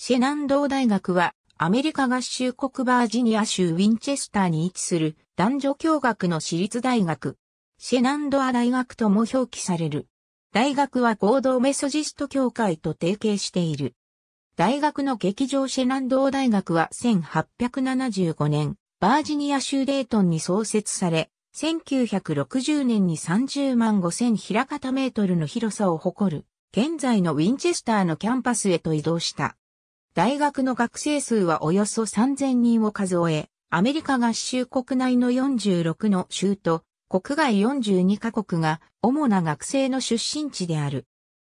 シェナンドー大学は、アメリカ合衆国バージニア州ウィンチェスターに位置する男女共学の私立大学。シェナンドア大学とも表記される。大学は合同メソジスト協会と提携している。大学の劇場シェナンドー大学は1875年、バージニア州デートンに創設され、1960年に30万5000平方メートルの広さを誇る、現在のウィンチェスターのキャンパスへと移動した。大学の学生数はおよそ3000人を数え、アメリカ合衆国内の46の州と国外42カ国が主な学生の出身地である。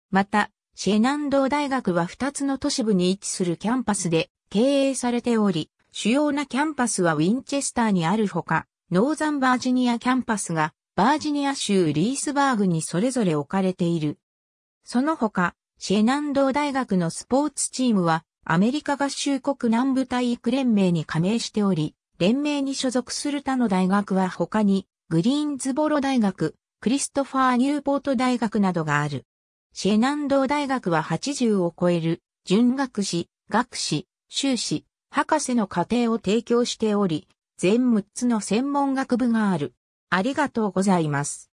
また、シェナンドー大学は2つの都市部に位置するキャンパスで経営されており、主要なキャンパスはウィンチェスターにあるほか、ノーザンバージニアキャンパスがバージニア州リースバーグにそれぞれ置かれている。その他、シェナンドー大学のスポーツチームはアメリカ合衆国南部体育連盟に加盟しており、連盟に所属する他の大学は他に、グリーンズボロ大学、クリストファー・ニューポート大学などがある。シェナンドー大学は80を超える、準学士、学士、修士、博士の課程を提供しており、全6つの専門学部がある。ありがとうございます。